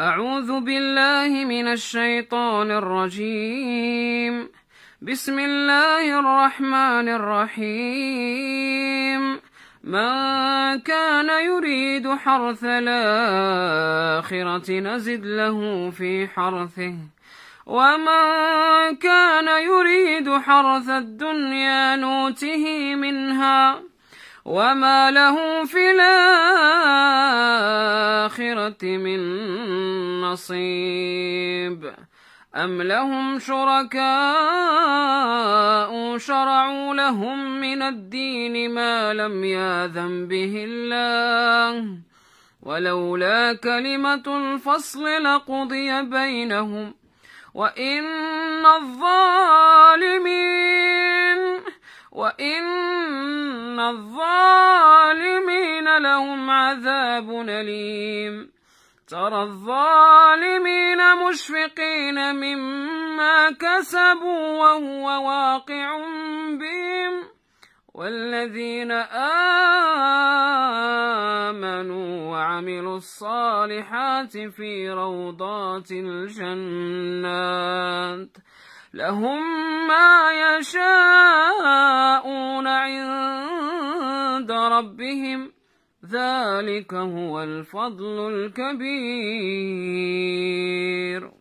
أعوذ بالله من الشيطان الرجيم بسم الله الرحمن الرحيم من كان يريد حرث الآخرة نزد له في حرثه ومن كان يريد حرث الدنيا نوته منها وما له في الآخرة الآخرة من نصيب أم لهم شركاء شرعوا لهم من الدين ما لم ياذن به الله ولولا كلمة الفصل لقضي بينهم وإن الظالمين وإن الظالمين عذاب أليم ترى الظالمين مشفقين مما كسبوا وهو واقع بهم والذين آمنوا وعملوا الصالحات في روضات الجنات لهم ما يشاءون عند ربهم ۖ ذلك هو الفضل الكبير